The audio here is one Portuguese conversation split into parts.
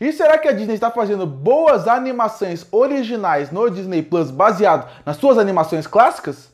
E será que a Disney está fazendo boas animações originais no Disney Plus baseado nas suas animações clássicas?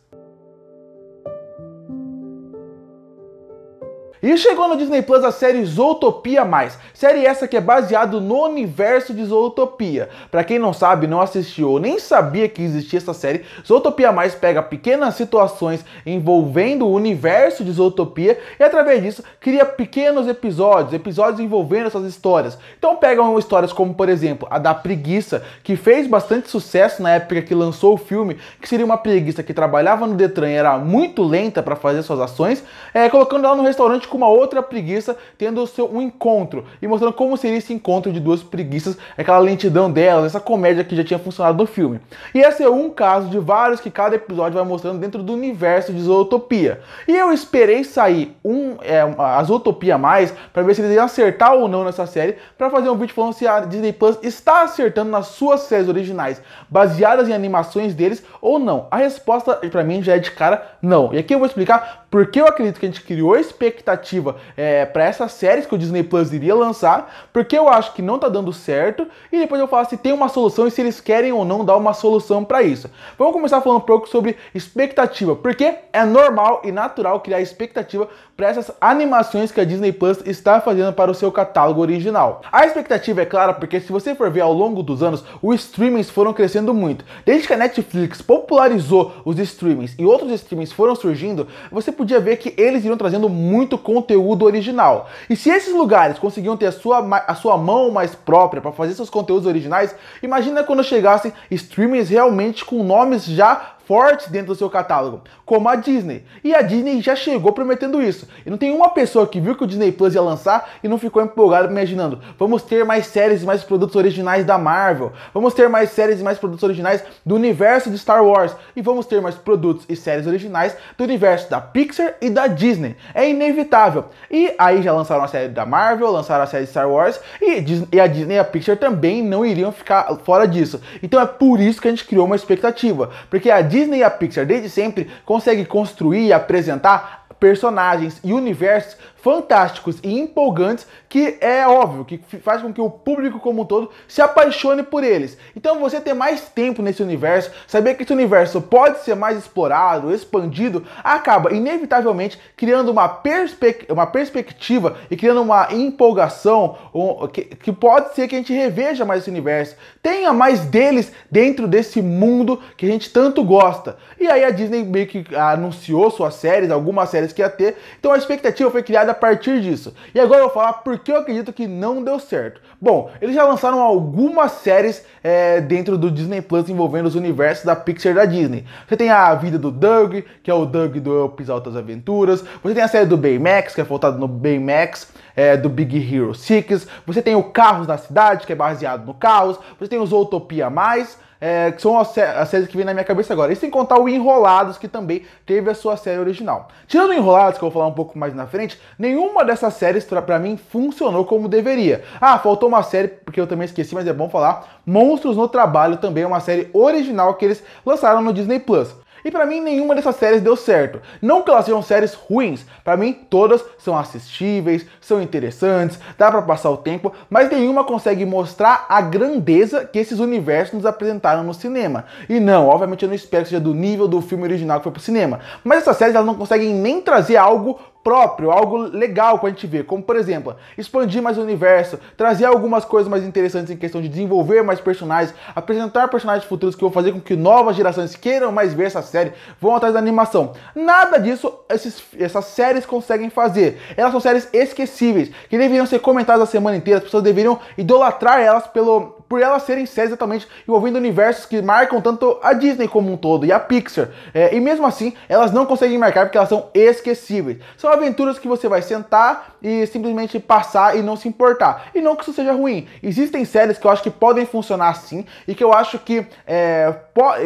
E chegou no Disney Plus a série Zootopia Mais, série essa que é baseado no universo de Zootopia. Para quem não sabe, não assistiu nem sabia que existia essa série, Zootopia Mais pega pequenas situações envolvendo o universo de Zootopia e através disso cria pequenos episódios, episódios envolvendo essas histórias. Então pegam histórias como, por exemplo, a da preguiça, que fez bastante sucesso na época que lançou o filme, que seria uma preguiça que trabalhava no Detran e era muito lenta para fazer suas ações, é, colocando ela no restaurante com uma outra preguiça tendo o seu, um encontro e mostrando como seria esse encontro de duas preguiças, aquela lentidão delas, essa comédia que já tinha funcionado no filme. E esse é um caso de vários que cada episódio vai mostrando dentro do universo de Zootopia. E eu esperei sair um é, a Zootopia mais para ver se eles iam acertar ou não nessa série, para fazer um vídeo falando se a Disney Plus está acertando nas suas séries originais, baseadas em animações deles ou não. A resposta para mim já é de cara não. E aqui eu vou explicar porque eu acredito que a gente criou expectativa é, para essas séries que o Disney Plus iria lançar, porque eu acho que não tá dando certo, e depois eu falo se tem uma solução e se eles querem ou não dar uma solução para isso. Vamos começar falando um pouco sobre expectativa, porque é normal e natural criar expectativa para essas animações que a Disney Plus está fazendo para o seu catálogo original. A expectativa é clara porque se você for ver ao longo dos anos, os streamings foram crescendo muito. Desde que a Netflix popularizou os streamings e outros streamings foram surgindo, você podia ver que eles iriam trazendo muito conteúdo original. E se esses lugares conseguiam ter a sua, a sua mão mais própria para fazer seus conteúdos originais, imagina quando chegassem streamings realmente com nomes já forte dentro do seu catálogo, como a Disney. E a Disney já chegou prometendo isso. E não tem uma pessoa que viu que o Disney Plus ia lançar e não ficou empolgada imaginando: vamos ter mais séries e mais produtos originais da Marvel, vamos ter mais séries e mais produtos originais do universo de Star Wars, e vamos ter mais produtos e séries originais do universo da Pixar e da Disney. É inevitável. E aí já lançaram a série da Marvel, lançaram a série de Star Wars, e a Disney e a Pixar também não iriam ficar fora disso. Então é por isso que a gente criou uma expectativa, porque a Disney Disney e a Pixar, desde sempre, consegue construir e apresentar personagens e universos fantásticos e empolgantes que é óbvio que faz com que o público como um todo se apaixone por eles. Então você ter mais tempo nesse universo, saber que esse universo pode ser mais explorado, expandido, acaba inevitavelmente criando uma, perspe uma perspectiva e criando uma empolgação um, que, que pode ser que a gente reveja mais esse universo, tenha mais deles dentro desse mundo que a gente tanto gosta. E aí a Disney meio que anunciou suas séries, algumas séries que ia ter, então a expectativa foi criada a partir disso. E agora eu vou falar por que eu acredito que não deu certo. Bom, eles já lançaram algumas séries é, dentro do Disney Plus envolvendo os universos da Pixar da Disney. Você tem a vida do Doug, que é o Doug do Pis Altas Aventuras. Você tem a série do Baymax, que é faltado no Baymax é, do Big Hero 6. Você tem o Carros da Cidade, que é baseado no Carros. Você tem o Zootopia Mais. É, que são as, séries que vem na minha cabeça agora. E sem contar o Enrolados, que também teve a sua série original. Tirando o Enrolados, que eu vou falar um pouco mais na frente, Nenhuma dessas séries, para mim, funcionou como deveria. Ah, faltou uma série, porque eu também esqueci, mas é bom falar. Monstros no Trabalho também é uma série original que eles lançaram no Disney Plus. E para mim nenhuma dessas séries deu certo. Não que elas sejam séries ruins, para mim todas são assistíveis, são interessantes, dá para passar o tempo, mas nenhuma consegue mostrar a grandeza que esses universos nos apresentaram no cinema. E não, obviamente eu não espero que seja do nível do filme original que foi pro cinema, mas essas séries elas não conseguem nem trazer algo próprio, algo legal pra gente ver, como por exemplo, expandir mais o universo, trazer algumas coisas mais interessantes em questão de desenvolver mais personagens, apresentar personagens futuros que vão fazer com que novas gerações queiram mais ver essa série, vão atrás da animação. Nada disso esses, essas séries conseguem fazer. Elas são séries esquecíveis, que deveriam ser comentadas a semana inteira, as pessoas deveriam idolatrar elas pelo, por elas serem séries exatamente envolvendo universos que marcam tanto a Disney como um todo e a Pixar. É, e mesmo assim, elas não conseguem marcar porque elas são esquecíveis. São aventuras que você vai sentar e simplesmente passar e não se importar. E não que isso seja ruim. Existem séries que eu acho que podem funcionar assim e que eu acho que, é,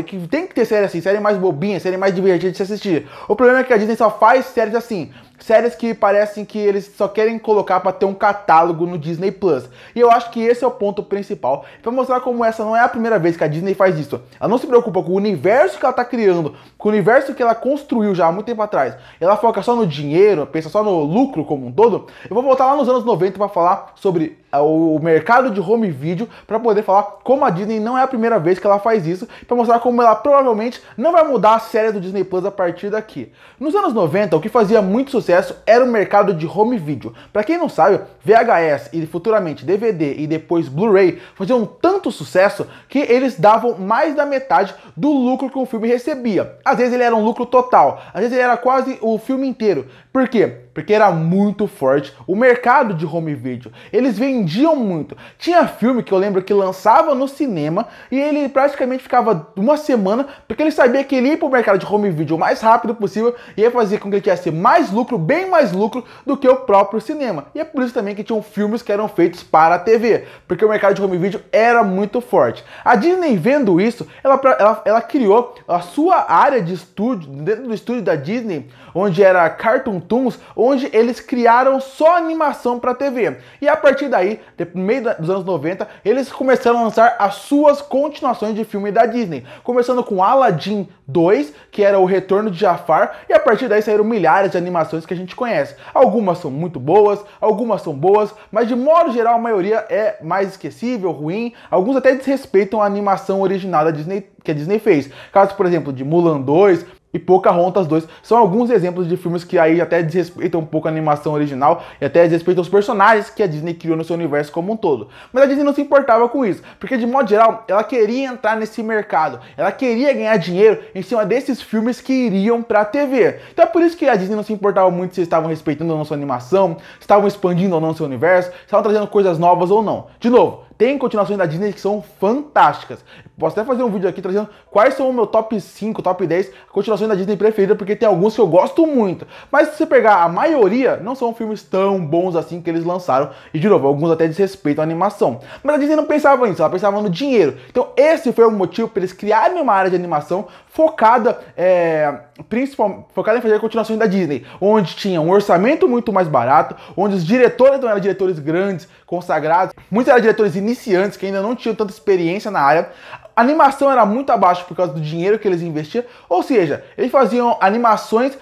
que tem que ter séries assim, séries mais bobinhas, séries mais divertidas de se assistir. O problema é que a Disney só faz séries assim séries que parecem que eles só querem colocar para ter um catálogo no Disney Plus. E eu acho que esse é o ponto principal. Para mostrar como essa não é a primeira vez que a Disney faz isso. Ela não se preocupa com o universo que ela tá criando, com o universo que ela construiu já há muito tempo atrás. Ela foca só no dinheiro, pensa só no lucro como um todo. Eu vou voltar lá nos anos 90 para falar sobre ah, o mercado de home video para poder falar como a Disney não é a primeira vez que ela faz isso, para mostrar como ela provavelmente não vai mudar a série do Disney Plus a partir daqui. Nos anos 90, o que fazia muito sucesso sucesso era o mercado de home video. Para quem não sabe, VHS e futuramente DVD e depois Blu-ray faziam tanto sucesso que eles davam mais da metade do lucro que o filme recebia. Às vezes ele era um lucro total, às vezes ele era quase o filme inteiro. Por quê? porque era muito forte o mercado de home video. Eles vendiam muito. Tinha filme que eu lembro que lançava no cinema e ele praticamente ficava uma semana, porque ele sabia que ele ia para o mercado de home video o mais rápido possível e ia fazer com que ele tivesse mais lucro, bem mais lucro do que o próprio cinema. E é por isso também que tinham filmes que eram feitos para a TV, porque o mercado de home video era muito forte. A Disney vendo isso, ela, ela, ela criou a sua área de estúdio, dentro do estúdio da Disney, onde era Cartoon Toons, onde eles criaram só animação para TV. E a partir daí, no meio dos anos 90, eles começaram a lançar as suas continuações de filme da Disney, começando com Aladdin 2, que era o retorno de Jafar, e a partir daí saíram milhares de animações que a gente conhece. Algumas são muito boas, algumas são boas, mas de modo geral a maioria é mais esquecível, ruim, alguns até desrespeitam a animação original da Disney que a Disney fez. Caso, por exemplo, de Mulan 2, e Pocahontas 2 são alguns exemplos de filmes que aí até desrespeitam um pouco a animação original e até desrespeitam os personagens que a Disney criou no seu universo como um todo. Mas a Disney não se importava com isso, porque de modo geral ela queria entrar nesse mercado, ela queria ganhar dinheiro em cima desses filmes que iriam pra TV. Então é por isso que a Disney não se importava muito se estavam respeitando ou não sua animação, se estavam expandindo ou não seu universo, se estavam trazendo coisas novas ou não. De novo, tem continuações da Disney que são fantásticas. Posso até fazer um vídeo aqui trazendo quais são o meu top 5, top 10 continuações da Disney preferida, porque tem alguns que eu gosto muito. Mas se você pegar a maioria, não são filmes tão bons assim que eles lançaram. E de novo, alguns até desrespeitam a animação. Mas a Disney não pensava nisso, ela pensava no dinheiro. Então esse foi o motivo para eles criarem uma área de animação focada, é, principalmente, focada em fazer continuações da Disney, onde tinha um orçamento muito mais barato, onde os diretores não eram diretores grandes, consagrados, muitos eram diretores iniciantes que ainda não tinham tanta experiência na área. A animação era muito abaixo por causa do dinheiro que eles investiam, ou seja, eles faziam animações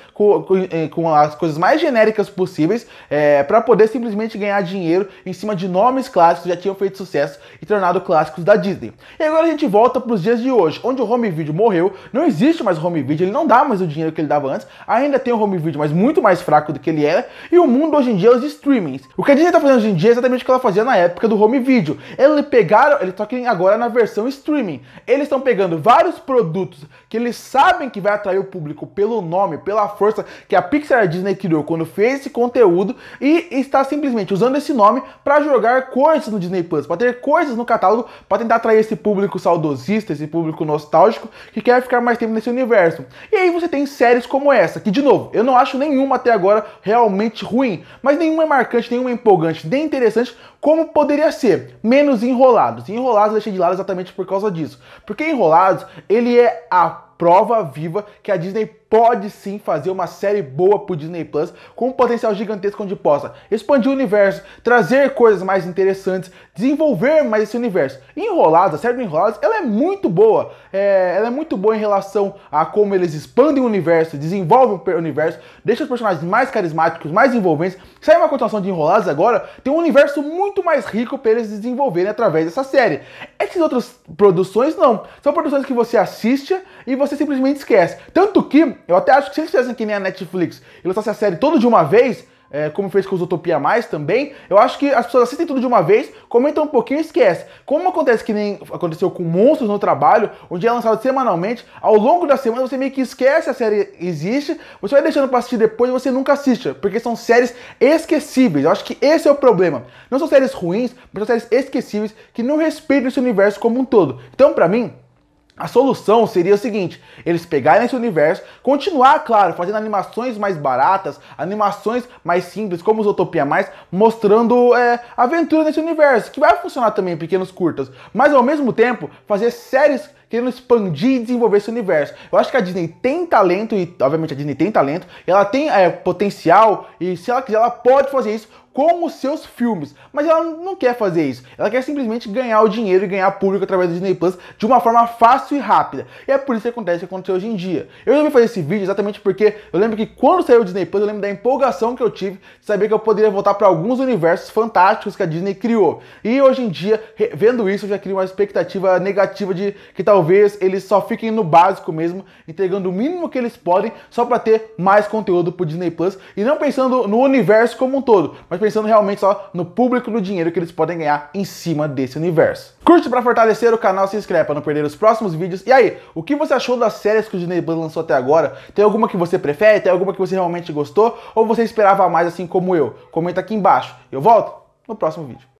eh, com, as coisas mais genéricas possíveis é, eh, para poder simplesmente ganhar dinheiro em cima de nomes clássicos que já tinham feito sucesso e tornado clássicos da Disney. E agora a gente volta para os dias de hoje, onde o home video morreu, não existe mais home video, ele não dá mais o dinheiro que ele dava antes, ainda tem o home video, mas muito mais fraco do que ele era, e o mundo hoje em dia é os streamings. O que a Disney está fazendo hoje em dia é exatamente o que ela fazia na época do home video. Eles pegaram, eles só agora na versão streaming. Eles estão pegando vários produtos que eles sabem que vai atrair o público pelo nome, pela força força que a Pixar Disney criou quando fez esse conteúdo e está simplesmente usando esse nome para jogar coisas no Disney Plus, para ter coisas no catálogo, para tentar atrair esse público saudosista, esse público nostálgico que quer ficar mais tempo nesse universo. E aí você tem séries como essa, que de novo, eu não acho nenhuma até agora realmente ruim, mas nenhuma é marcante, nenhuma é empolgante, nem interessante, como poderia ser, menos enrolados. Enrolados eu deixei de lado exatamente por causa disso, porque enrolados ele é a prova viva que a Disney pode sim fazer uma série boa pro Disney Plus com um potencial gigantesco onde possa expandir o universo, trazer coisas mais interessantes, desenvolver mais esse universo. Enrolados, a série do Enrolados, ela é muito boa. É, ela é muito boa em relação a como eles expandem o universo, desenvolvem o universo, deixam os personagens mais carismáticos, mais envolventes. Sai uma continuação de Enrolados agora, tem um universo muito mais rico para eles desenvolverem através dessa série. Essas outras produções não. São produções que você assiste e você simplesmente esquece. Tanto que eu até acho que se eles fizessem que nem a Netflix e lançassem a série toda de uma vez, é, como fez com os Utopia Mais também, eu acho que as pessoas assistem tudo de uma vez, comentam um pouquinho e esquecem. Como acontece que nem aconteceu com Monstros no Trabalho, onde é lançado semanalmente, ao longo da semana você meio que esquece a série existe, você vai deixando pra assistir depois e você nunca assiste, porque são séries esquecíveis. Eu acho que esse é o problema. Não são séries ruins, mas são séries esquecíveis que não respeitam esse universo como um todo. Então, para mim, a solução seria o seguinte: eles pegarem esse universo, continuar, claro, fazendo animações mais baratas, animações mais simples, como Utopia Mais, mostrando é, aventura nesse universo, que vai funcionar também em pequenos curtas, mas ao mesmo tempo fazer séries querendo expandir e desenvolver esse universo. Eu acho que a Disney tem talento, e obviamente a Disney tem talento, ela tem é, potencial, e se ela quiser, ela pode fazer isso com os seus filmes. Mas ela não quer fazer isso. Ela quer simplesmente ganhar o dinheiro e ganhar público através do Disney Plus de uma forma fácil e rápida. E é por isso que acontece o que aconteceu hoje em dia. Eu resolvi fazer esse vídeo exatamente porque eu lembro que quando saiu o Disney Plus, eu lembro da empolgação que eu tive de saber que eu poderia voltar para alguns universos fantásticos que a Disney criou. E hoje em dia, vendo isso, eu já crio uma expectativa negativa de que talvez eles só fiquem no básico mesmo, entregando o mínimo que eles podem só para ter mais conteúdo pro Disney Plus e não pensando no universo como um todo, mas pensando realmente só no público do dinheiro que eles podem ganhar em cima desse universo. Curte para fortalecer o canal, se inscreve para não perder os próximos vídeos. E aí, o que você achou das séries que o Disney Plus lançou até agora? Tem alguma que você prefere? Tem alguma que você realmente gostou? Ou você esperava mais assim como eu? Comenta aqui embaixo. Eu volto no próximo vídeo.